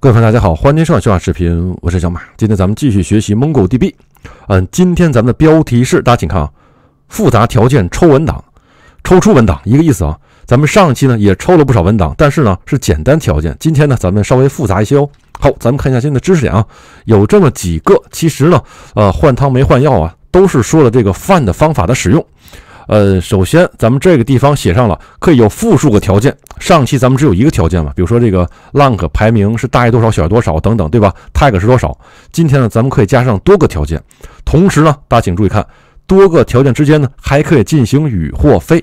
各位朋友，大家好，欢迎收看小马视频，我是小马。今天咱们继续学习 MongoDB。嗯，今天咱们的标题是，大家请看啊，复杂条件抽文档，抽出文档一个意思啊。咱们上一期呢也抽了不少文档，但是呢是简单条件。今天呢咱们稍微复杂一些哦。好，咱们看一下今天的知识点啊，有这么几个，其实呢，呃，换汤没换药啊，都是说了这个 find 方法的使用。呃，首先咱们这个地方写上了，可以有复数个条件。上期咱们只有一个条件嘛，比如说这个 l a n k 排名是大于多少，小于多少等等，对吧？tag 是多少？今天呢，咱们可以加上多个条件。同时呢，大家请注意看，多个条件之间呢还可以进行与或非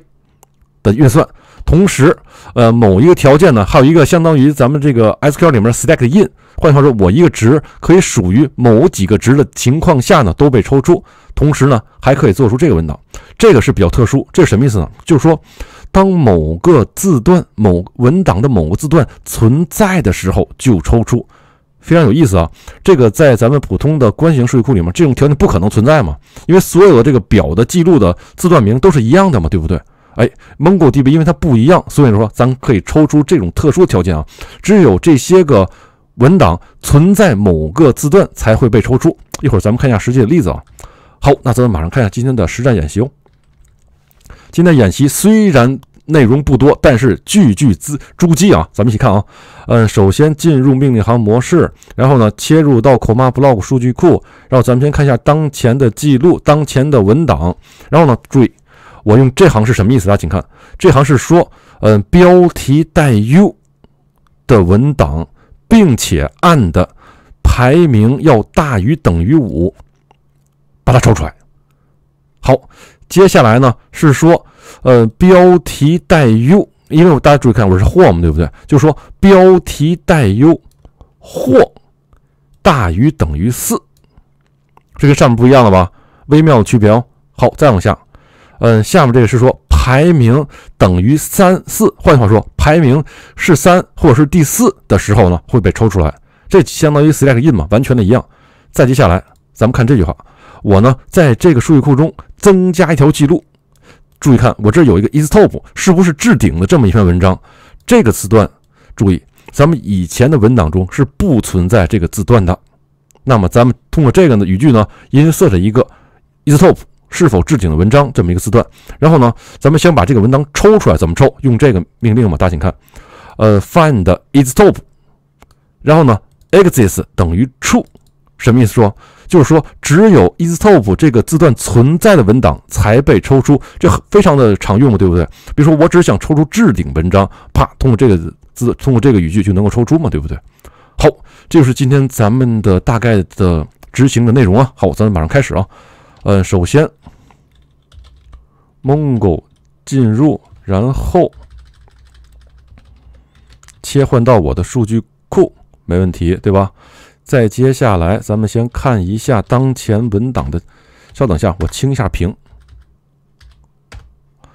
的运算。同时，呃，某一个条件呢还有一个相当于咱们这个 SQL 里面 stack in。换句话说，我一个值可以属于某几个值的情况下呢，都被抽出。同时呢，还可以做出这个文档，这个是比较特殊。这是什么意思呢？就是说，当某个字段、某文档的某个字段存在的时候就抽出，非常有意思啊。这个在咱们普通的关系型数据库里面，这种条件不可能存在嘛，因为所有的这个表的记录的字段名都是一样的嘛，对不对？哎，MongoDB 因为它不一样，所以说咱可以抽出这种特殊条件啊。只有这些个。文档存在某个字段才会被抽出。一会儿咱们看一下实际的例子啊。好，那咱们马上看一下今天的实战演习哦。今天演习虽然内容不多，但是句句字珠玑啊。咱们一起看啊。嗯，首先进入命令行模式，然后呢，切入到 comma b l o c k 数据库。然后咱们先看一下当前的记录，当前的文档。然后呢，注意我用这行是什么意思？大家请看，这行是说，嗯，标题带 u 的文档。并且按的排名要大于等于五，把它抽出来。好，接下来呢是说，呃，标题带 U，因为我大家注意看，我是 Home，对不对？就说标题带 U，或大于等于四，这个上面不一样了吧？微妙的区别哦。好，再往下。嗯，下面这个是说排名等于三四，换句话说，排名是三或者是第四的时候呢，会被抽出来。这相当于 select in 嘛，完全的一样。再接下来，咱们看这句话，我呢在这个数据库中增加一条记录。注意看，我这有一个 is top，是不是置顶的这么一篇文章？这个字段，注意，咱们以前的文档中是不存在这个字段的。那么咱们通过这个呢语句呢，s e r t 一个 is top。是否置顶的文章这么一个字段，然后呢，咱们先把这个文档抽出来，怎么抽？用这个命令嘛，大家请看，呃，find is top，然后呢，exists 等于 true，什么意思？说就是说只有 is top 这个字段存在的文档才被抽出，这非常的常用，对不对？比如说我只想抽出置顶文章，啪，通过这个字，通过这个语句就能够抽出嘛，对不对？好，这就是今天咱们的大概的执行的内容啊。好，咱们马上开始啊，呃，首先。Mongo 进入，然后切换到我的数据库，没问题，对吧？再接下来，咱们先看一下当前文档的。稍等一下，我清一下屏。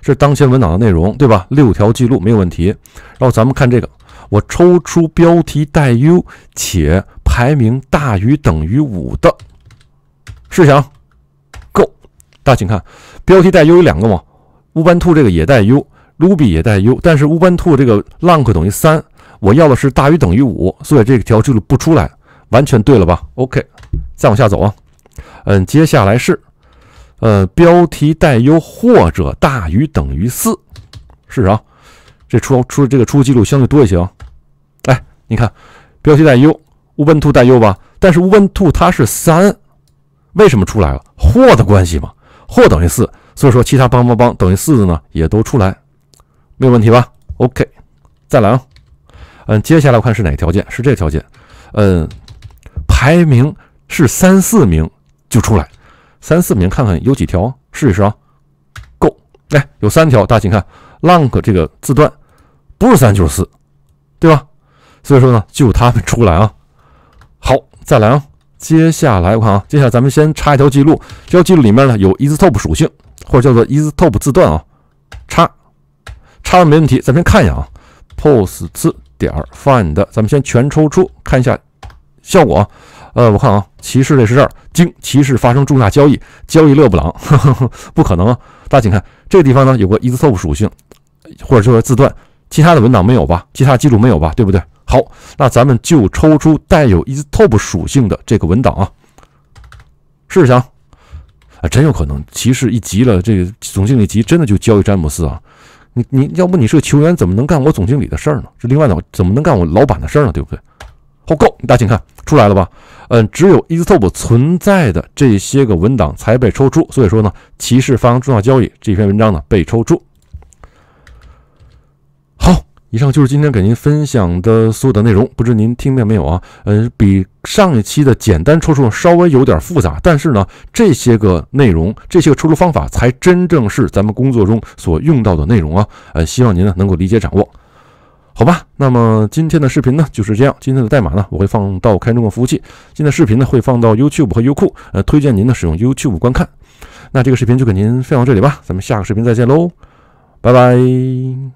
是当前文档的内容，对吧？六条记录没有问题。然后咱们看这个，我抽出标题带 U 且排名大于等于五的，试想。大家请看，标题带 U 有两个嘛，Ubuntu 这个也带 U，b 比也带 U，但是 Ubuntu 这个 l a n g 等于三，我要的是大于等于五，所以这条记录不出来，完全对了吧？OK，再往下走啊，嗯，接下来是，呃，标题带 U 或者大于等于四，试试啊，这出出这个出记录相对多一些。啊，哎，你看，标题带 U，u n t u 带 U 吧，但是 Ubuntu 它是三，为什么出来了？或的关系吗？或等于四，所以说其他帮帮帮等于四的呢也都出来，没有问题吧？OK，再来啊。嗯，接下来我看是哪个条件，是这个条件。嗯，排名是三四名就出来，三四名看看有几条，试一试啊。Go，来有三条，大家请看 l a n k 这个字段不是三就是四，对吧？所以说呢，就它们出来啊。好，再来啊。接下来我看啊，接下来咱们先插一条记录，这条记录里面呢有 isTop 属性，或者叫做 isTop 字段啊。插，插没问题。咱们先看一下啊 p o s t 点 find，咱们先全抽出看一下效果呃，我看啊，骑士这是这儿，经骑士发生重大交易，交易勒布朗，呵呵呵，不可能。啊！大家请看这个地方呢有个 isTop 属性，或者叫做字段，其他的文档没有吧？其他记录没有吧？对不对？好，那咱们就抽出带有 isTop 属性的这个文档啊，试试啊，啊，真有可能。骑士一急了，这个总经理急，真的就交易詹姆斯啊？你你要不你是个球员，怎么能干我总经理的事儿呢？这另外呢，怎么能干我老板的事儿呢？对不对？好，够，大家请看出来了吧？嗯，只有 isTop 存在的这些个文档才被抽出，所以说呢，骑士发生重要交易这篇文章呢被抽出。以上就是今天给您分享的所有的内容，不知您听明白没有啊？呃，比上一期的简单戳戳稍微有点复杂，但是呢，这些个内容，这些个戳戳方法，才真正是咱们工作中所用到的内容啊！呃，希望您呢能够理解掌握，好吧？那么今天的视频呢就是这样，今天的代码呢我会放到开中国服务器，今天视频呢会放到 YouTube 和优酷，呃，推荐您呢使用 YouTube 观看。那这个视频就给您分享到这里吧，咱们下个视频再见喽，拜拜。